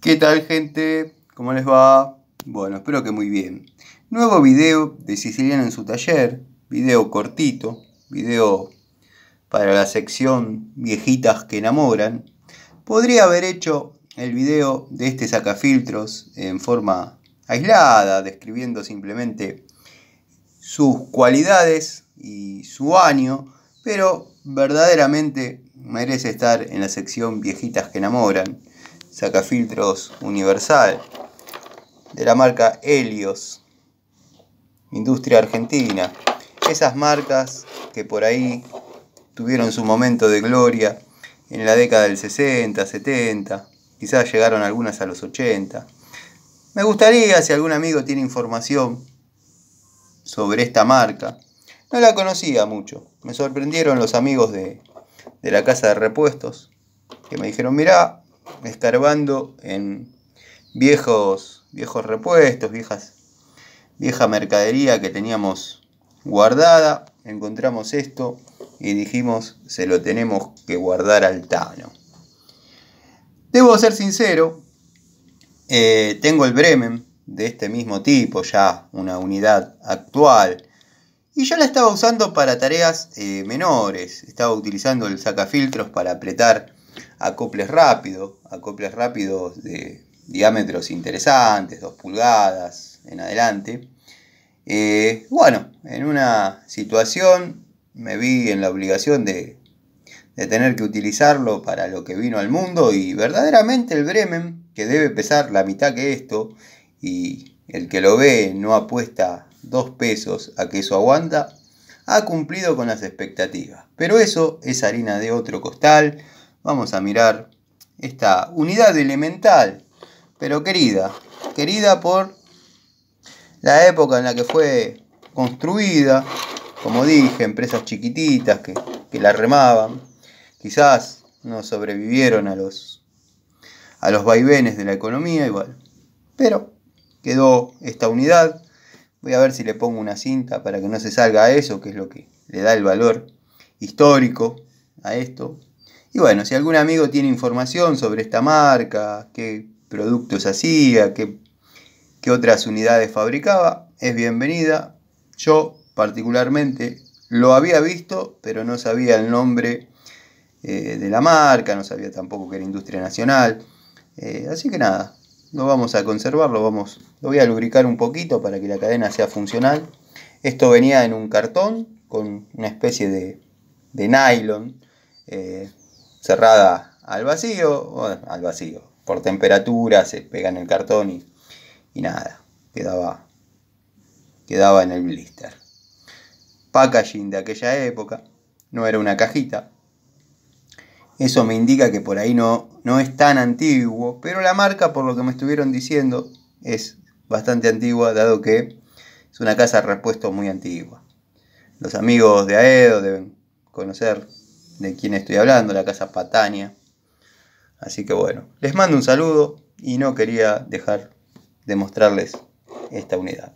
¿Qué tal gente? ¿Cómo les va? Bueno, espero que muy bien. Nuevo video de Siciliano en su taller, video cortito, video para la sección viejitas que enamoran. Podría haber hecho el video de este sacafiltros en forma aislada, describiendo simplemente sus cualidades y su año, pero verdaderamente merece estar en la sección viejitas que enamoran sacafiltros universal de la marca Helios, Industria Argentina. Esas marcas que por ahí tuvieron su momento de gloria en la década del 60, 70, quizás llegaron algunas a los 80. Me gustaría, si algún amigo tiene información sobre esta marca, no la conocía mucho. Me sorprendieron los amigos de, de la casa de repuestos que me dijeron, mirá, escarbando en viejos, viejos repuestos, viejas, vieja mercadería que teníamos guardada, encontramos esto y dijimos se lo tenemos que guardar al Tano. Debo ser sincero, eh, tengo el Bremen de este mismo tipo, ya una unidad actual, y ya la estaba usando para tareas eh, menores, estaba utilizando el sacafiltros para apretar acoples rápidos, acoples rápidos de diámetros interesantes, 2 pulgadas en adelante. Eh, bueno, en una situación me vi en la obligación de, de tener que utilizarlo para lo que vino al mundo y verdaderamente el Bremen, que debe pesar la mitad que esto, y el que lo ve no apuesta dos pesos a que eso aguanta, ha cumplido con las expectativas. Pero eso es harina de otro costal, vamos a mirar esta unidad elemental, pero querida, querida por la época en la que fue construida, como dije, empresas chiquititas que, la remaban, quizás no sobrevivieron a los, a los vaivenes de la economía igual, pero quedó esta unidad, voy a ver si le pongo una cinta para que no se salga eso, que es lo que le da el valor histórico a esto, y bueno, si algún amigo tiene información sobre esta marca, qué productos hacía, qué, otras unidades fabricaba, es bienvenida. Yo particularmente lo había visto, pero no sabía el nombre eh, de la marca, no sabía tampoco que era industria nacional. Eh, así que nada, lo vamos a conservar, lo, vamos, lo voy a lubricar un poquito para que la cadena sea funcional. Esto venía en un cartón con una especie de, nylon. Eh, cerrada al vacío, al vacío, por temperatura, se pega en el cartón y, y nada, quedaba, quedaba en el blister. Packaging de aquella época, no era una cajita. Eso me indica que por ahí no, no es tan antiguo, pero la marca, por lo que me estuvieron diciendo, es bastante antigua, dado que es una casa de muy antigua. Los amigos de Aedo deben conocer de quién estoy hablando, la casa Patania. Así que bueno, les mando un saludo y no quería dejar de mostrarles esta unidad.